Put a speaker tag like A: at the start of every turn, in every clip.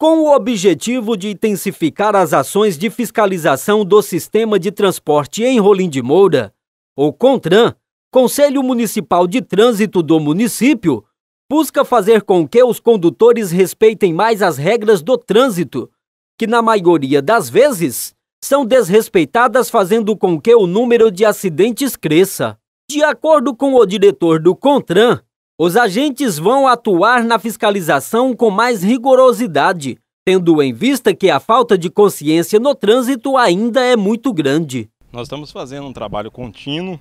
A: Com o objetivo de intensificar as ações de fiscalização do sistema de transporte em Rolim de Moura, o CONTRAN, Conselho Municipal de Trânsito do município, busca fazer com que os condutores respeitem mais as regras do trânsito, que na maioria das vezes são desrespeitadas, fazendo com que o número de acidentes cresça. De acordo com o diretor do CONTRAN, os agentes vão atuar na fiscalização com mais rigorosidade, tendo em vista que a falta de consciência no trânsito ainda é
B: muito grande. Nós estamos fazendo um trabalho contínuo,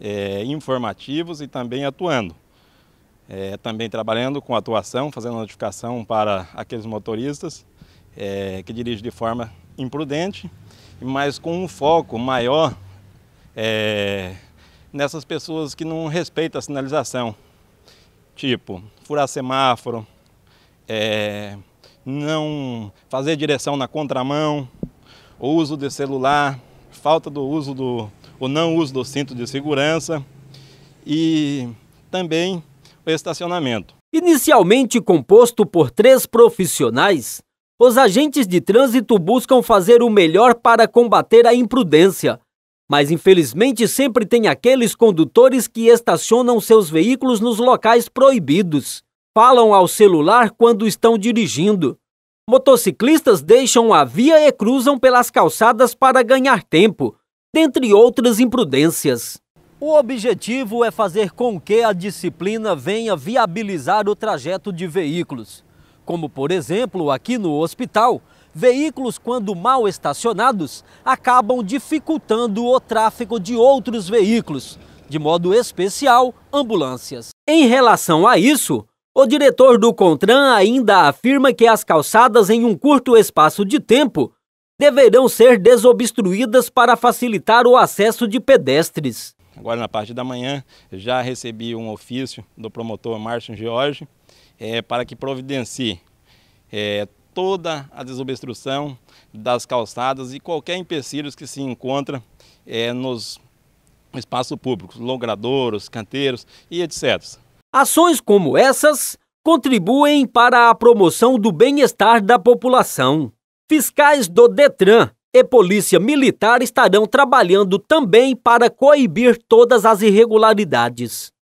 B: é, informativos e também atuando. É, também trabalhando com atuação, fazendo notificação para aqueles motoristas é, que dirigem de forma imprudente, mas com um foco maior é, nessas pessoas que não respeitam a sinalização. Tipo, furar semáforo, é, não fazer direção na contramão, o uso de celular, falta do uso do ou não uso do cinto de segurança e também o estacionamento. Inicialmente composto por três
A: profissionais, os agentes de trânsito buscam fazer o melhor para combater a imprudência, mas infelizmente sempre tem aqueles condutores que estacionam seus veículos nos locais proibidos, falam ao celular quando estão dirigindo. Motociclistas deixam a via e cruzam pelas calçadas para ganhar tempo, dentre outras imprudências. O objetivo é fazer com que a disciplina venha viabilizar o trajeto de veículos, como por exemplo aqui no hospital, veículos, quando mal estacionados, acabam dificultando o tráfego de outros veículos, de modo especial ambulâncias. Em relação a isso, o diretor do Contran ainda afirma que as calçadas, em um curto espaço de tempo, deverão ser desobstruídas
B: para facilitar o acesso de pedestres. Agora, na parte da manhã, já recebi um ofício do promotor Márcio Jorge é, eh, para que providencie é, toda a desobstrução das calçadas e qualquer empecilho que se encontra é, nos espaços públicos, logradouros, canteiros e etc. Ações como essas contribuem para a
A: promoção do bem-estar da população. Fiscais do Detran e Polícia Militar estarão trabalhando também para coibir todas as irregularidades.